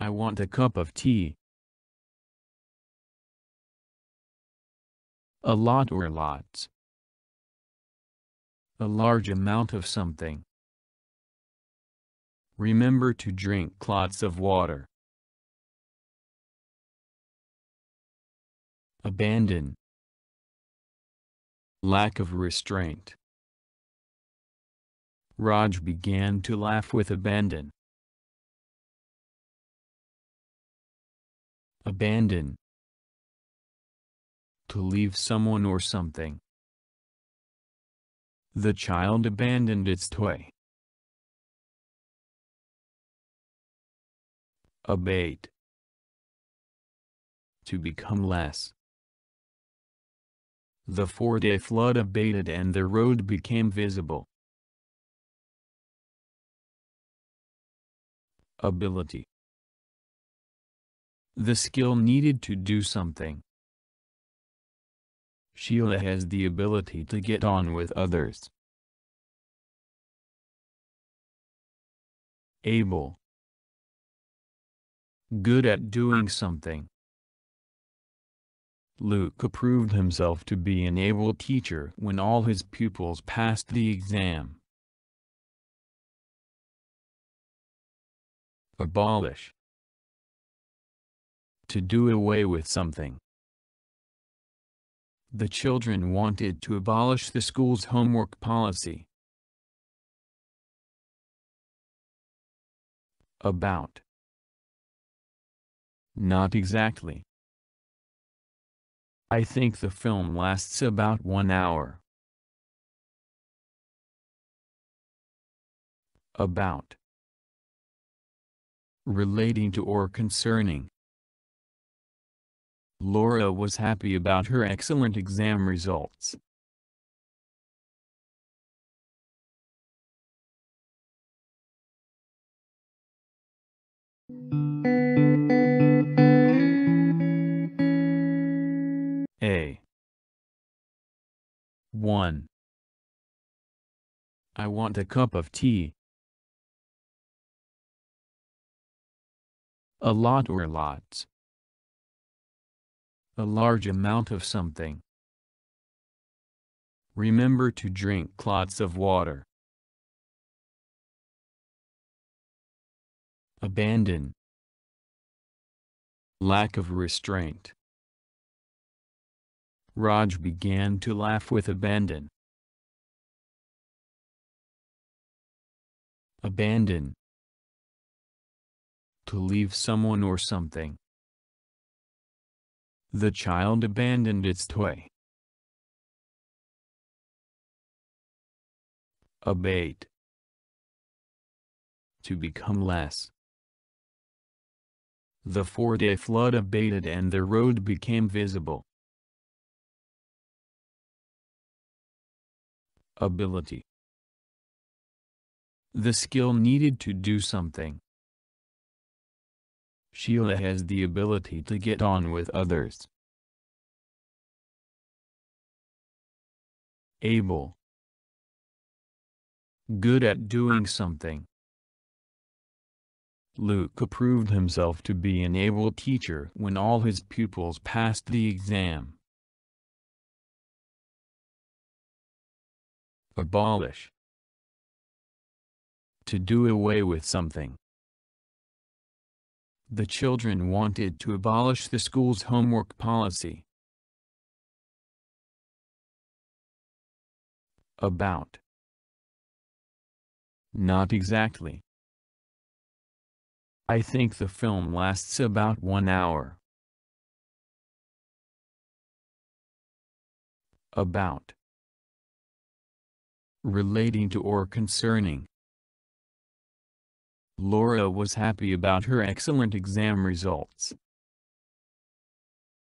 I want a cup of tea. A lot or lots. A large amount of something. Remember to drink lots of water. Abandon. Lack of restraint. Raj began to laugh with abandon. Abandon. To leave someone or something. The child abandoned its toy. Abate. To become less. The four-day flood abated and the road became visible. Ability the skill needed to do something. Sheila has the ability to get on with others. Able. Good at doing something. Luke proved himself to be an able teacher when all his pupils passed the exam. Abolish to do away with something. The children wanted to abolish the school's homework policy. About. Not exactly. I think the film lasts about one hour. About. Relating to or concerning. Laura was happy about her excellent exam results. A 1. I want a cup of tea. A lot or lots a large amount of something. Remember to drink lots of water. Abandon. Lack of restraint. Raj began to laugh with abandon. Abandon. To leave someone or something. The child abandoned its toy. Abate. To become less. The four-day flood abated and the road became visible. Ability. The skill needed to do something. Sheila has the ability to get on with others. Able. Good at doing something. Luke proved himself to be an able teacher when all his pupils passed the exam. Abolish. To do away with something. The children wanted to abolish the school's homework policy. About. Not exactly. I think the film lasts about one hour. About. Relating to or concerning. Laura was happy about her excellent exam results.